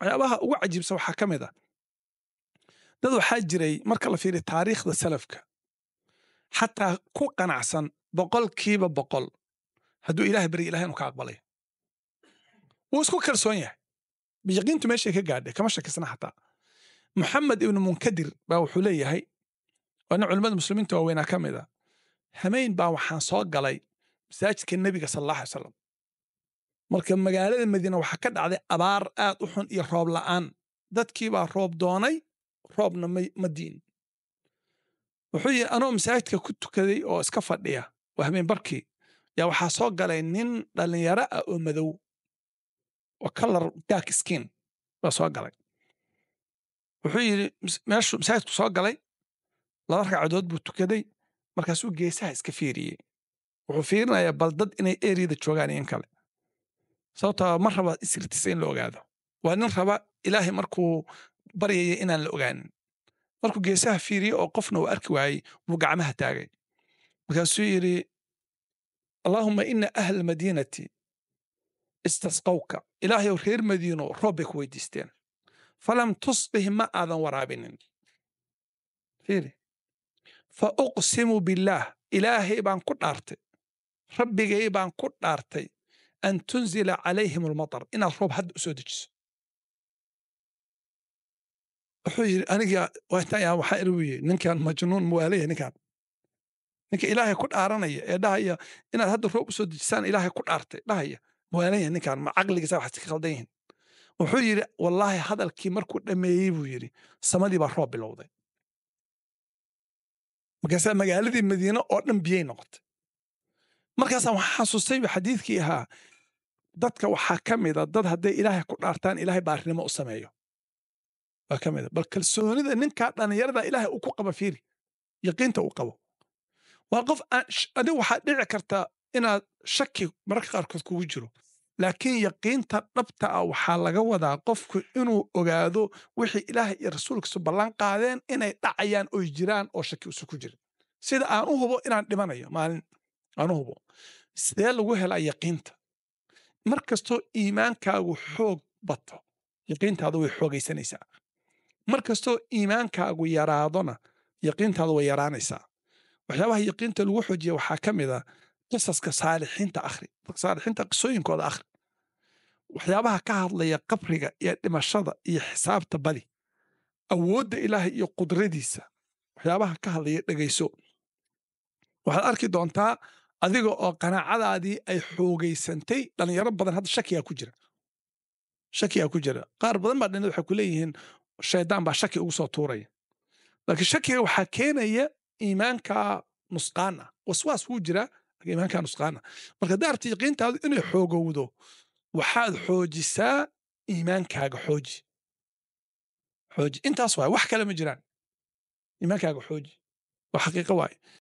waxyaabaha ugu cajiibsan waxaa ka mid ah dad waxaa jiray marka la fiiriyo taariikhda salafka xataa ku qanacsan boqolkiiba boqol hadduu ilaah barya ilahay inu ka aqbalay wuu isku kalsoon yahay biyaqiintu meeshay ka gaadhay kama shakisna xataa moxamed ibnu munkadir baa wuxuu leeyahay waana culimmada muslimiinta waaweynaa ka mid a ah. hamayn baa waxaan soo galay masaajidka nebiga sala allah alay slam marka magaalada madiina waxaa ka dhacday abaar aad u xun iyo roob la'aan dadkiibaa roob doonay roobna ma diin wuxuu yidhi anoo masaajidka ku tukaday oo iska fadhiya waa habeenbarkii yaa waxaa soo galay nin dhallinyaro ah oo madow oo kalar dark skin baa soo galay wuxuu yidhi meeshuu masaajidku soo galay laba ragcadood buu tukaday markaasuu geesaha iska fiiriyey wuxuu fiirinayaa bal dad inay eriyada joogaan iin kale sababta ah ma raba isirtisa in la ogaado waa nin raba ilaahay markuu baryaya inaan la ogaanin markuu geesaha fiiriyo oo qofna uu arki waayey wuu gacmaha taagay markaasuu yidhi allaahuma ina ahla madiinati istasqawka ilaahayow reer madiino roob bay ku weydiisteen falam tusbih ma aadan waraabinin fa uqsimu billaah ilaahay baan ku dhaartay rabbigay baan ku dhaartay أن تنزل عليهم المطر إن الرب حد أسودج wuxuu yidhi aniga waataya waxaa ilu yii ninkan majnuun muwaaliya ninkan ninka ilaahay ku dhaaranaya ee dhahaya inaad hadda roob usoo dejisaan ilaahay ku dhaartay dhahaya muwaaliya ninkan ma caqligiisa waxaasi ka khaldan yihin wuxuu yidhi wallaahi hadalkii markuu dhammeeyey buu yidhi samadii baa roob bilowday markaasaa magaaladii madiine oo dhan biyey noqotay markaasaan waxaa xasuustayba xadiidkii ahaa dadka waxaa ka mida dad hadday ilaahay ku dhaartaan ilaahay baarinimo u sameeyo waa ka mida bal kalsoonida ninkaa dhallinyarada ilaahay uu ku qaba fiiri yaqiinta uu qabo waa qof adigu waxaad dhici kartaa inaad shaki mararka qaarkood kugu jiro laakiin yaqiinta dhabta ah waxaa laga wadaa qofku inuu ogaado wixii ilaahay iyo rasuulkiisu ballan qaadeen inay dhacayaan oy jiraan oo shaki isu ku jirin sida aan u hubo inaan dhimanayo maalin anuhuba sidee lagu helaa yaqiinta mar kastoo iimaankaagu xoog bato yaqiintaadu way xoogaysanaysaa mar kastoo iimaankaagu yaraadona yaqiintaadu way yaraanaysaa waxyaabaha yaqiinta lagu xojiya waxaa ka mid a ah qisaska saalixiinta akhri saalixiinta qisooyinkooda akhri waxyaabaha ka hadlaya qabriga iyo dhimashada iyo xisaabta badi awoodda ilaahay iyo qudradiisa waxyaabaha ka hadlaya dhegayso waxaad arki doontaa adiga oo qanaacadaadii ay xoogaysantay dhallinyaro badan hadda shakiyaa ku jira shakiyaa ku jira qaar badan baa dhalinyada waxay ku leeyihiin shaydaan baa shaki ugu soo tuuraya laakiin shakiga waxaa keenaya iimaankaa nusqaan ah waswaas wuu jiraa iimaankaa nusqaan ah marka haddaa arti yaqiintaadu inay xoogowdo waxaad xoojisaa iimaankaaga xooji xooji intaas waay wax kale ma jiraan iimaankaaga xooji waa xaqiiqo waaye